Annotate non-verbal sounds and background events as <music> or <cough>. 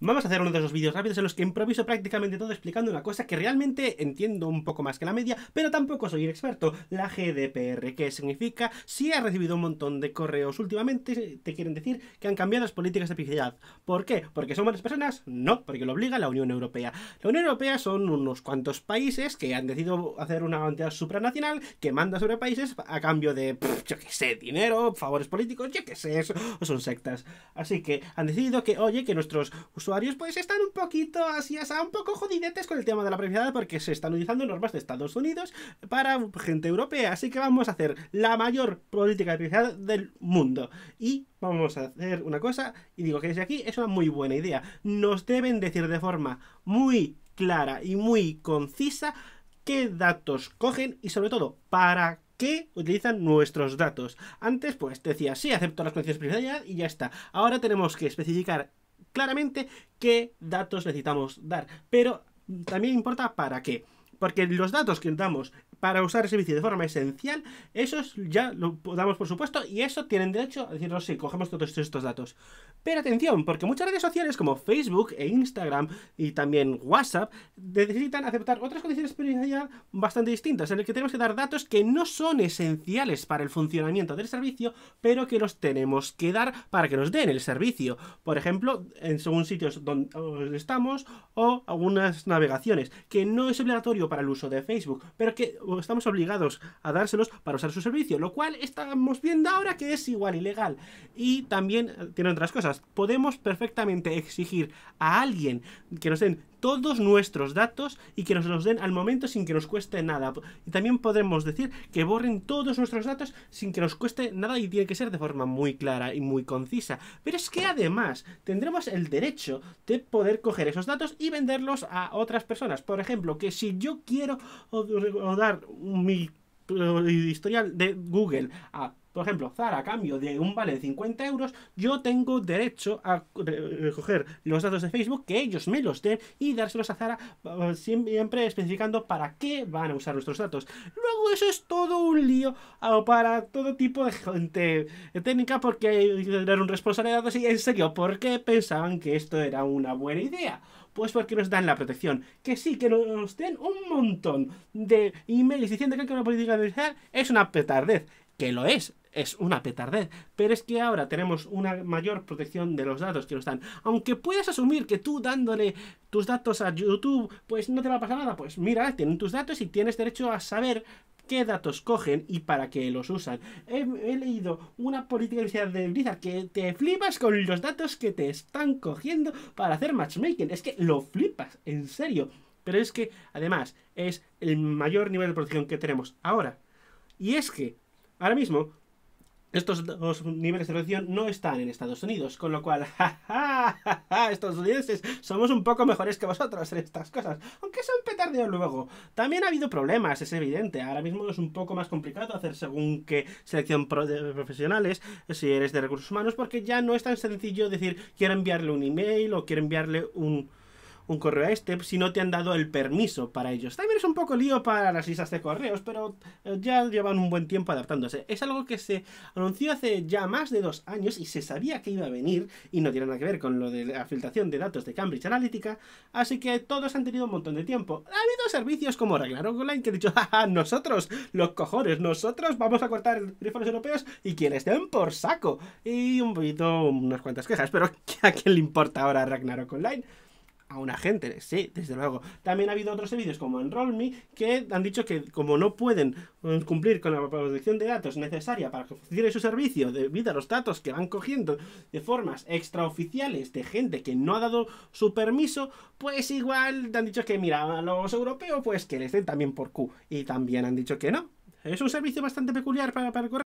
Vamos a hacer uno de esos vídeos rápidos en los que improviso prácticamente todo explicando una cosa que realmente entiendo un poco más que la media, pero tampoco soy experto. La GDPR, ¿Qué significa? Si has recibido un montón de correos últimamente, te quieren decir que han cambiado las políticas de privacidad. ¿Por qué? ¿Porque son buenas personas? No, porque lo obliga la Unión Europea. La Unión Europea son unos cuantos países que han decidido hacer una entidad supranacional que manda sobre países a cambio de, yo qué sé, dinero, favores políticos, yo que sé, eso, o son sectas. Así que han decidido que, oye, que nuestros usuarios pues están un poquito así, o sea, un poco jodidetes con el tema de la privacidad porque se están utilizando normas de Estados Unidos para gente europea. Así que vamos a hacer la mayor política de privacidad del mundo. Y vamos a hacer una cosa, y digo que desde aquí es una muy buena idea. Nos deben decir de forma muy clara y muy concisa qué datos cogen y sobre todo para qué utilizan nuestros datos. Antes, pues decía, sí, acepto las condiciones de privacidad y ya está. Ahora tenemos que especificar claramente qué datos necesitamos dar, pero mm, también importa para qué. Porque los datos que damos para usar el servicio de forma esencial, esos ya lo damos por supuesto y eso tienen derecho a decirnos sí, cogemos todos estos datos. Pero atención, porque muchas redes sociales como Facebook e Instagram y también WhatsApp necesitan aceptar otras condiciones de experiencia bastante distintas, en las que tenemos que dar datos que no son esenciales para el funcionamiento del servicio, pero que los tenemos que dar para que nos den el servicio. Por ejemplo, en según sitios donde estamos o algunas navegaciones, que no es obligatorio para el uso de Facebook, pero que estamos obligados a dárselos para usar su servicio, lo cual estamos viendo ahora que es igual ilegal. Y también eh, tiene otras cosas. Podemos perfectamente exigir a alguien que nos den todos nuestros datos y que nos los den al momento sin que nos cueste nada. Y también podremos decir que borren todos nuestros datos sin que nos cueste nada y tiene que ser de forma muy clara y muy concisa. Pero es que además tendremos el derecho de poder coger esos datos y venderlos a otras personas. Por ejemplo, que si yo quiero dar mi eh, historial de Google a por ejemplo, Zara, a cambio de un vale de 50 euros, yo tengo derecho a coger los datos de Facebook, que ellos me los den y dárselos a Zara, eh, siempre especificando para qué van a usar nuestros datos. Luego eso es todo un lío ah, para todo tipo de gente técnica porque hay tener un responsable de datos y en serio, ¿por qué pensaban que esto era una buena idea? Pues porque nos dan la protección. Que sí, que nos den un montón de emails diciendo que hay una política de es una petardez que lo es, es una petardez, pero es que ahora tenemos una mayor protección de los datos que nos dan. Aunque puedas asumir que tú dándole tus datos a YouTube, pues no te va a pasar nada, pues mira, tienen tus datos y tienes derecho a saber qué datos cogen y para qué los usan. He, leído una política de Blizzard que te flipas con los datos que te están cogiendo para hacer matchmaking. Es que lo flipas, en serio. Pero es que, además, es el mayor nivel de protección que tenemos ahora. Y es que Ahora mismo, estos dos niveles de reducción no están en Estados Unidos, con lo cual, <laughs> ja, ja, estadounidenses, somos un poco mejores que vosotros en estas cosas, aunque son petardeos luego. También ha habido problemas, es evidente. Ahora mismo es un poco más complicado hacer según qué selección profesionales, si eres de recursos humanos, porque ya no es tan sencillo decir quiero enviarle un email o quiero enviarle un un correo a este si no te han dado el permiso para ellos. También es un poco lío para las listas de correos, pero eh, ya llevan un buen tiempo adaptándose. Es algo que se anunció hace ya más de dos años y se sabía que iba a venir y no tiene nada que ver con lo de la filtración de datos de Cambridge Analytica, así que todos han tenido un montón de tiempo. Ha habido servicios como Ragnarok Online que han dicho, <laughs> jaja, nosotros, los cojones, nosotros vamos a cortar teléfonos europeos y quienes den por saco. Y un poquito, unas cuantas quejas, pero <laughs> ¿a quién le importa ahora Ragnarok Online? a un agente, sí, desde luego. También ha habido otros servicios como Enrollme que han dicho que como no pueden mm, cumplir con la protección de datos necesaria para que su servicio debido a los datos que van cogiendo de formas extraoficiales de gente que no ha dado su permiso, pues igual han dicho que mira, a los europeos pues que les den también por Q y también han dicho que no. Es un servicio bastante peculiar para, para correr.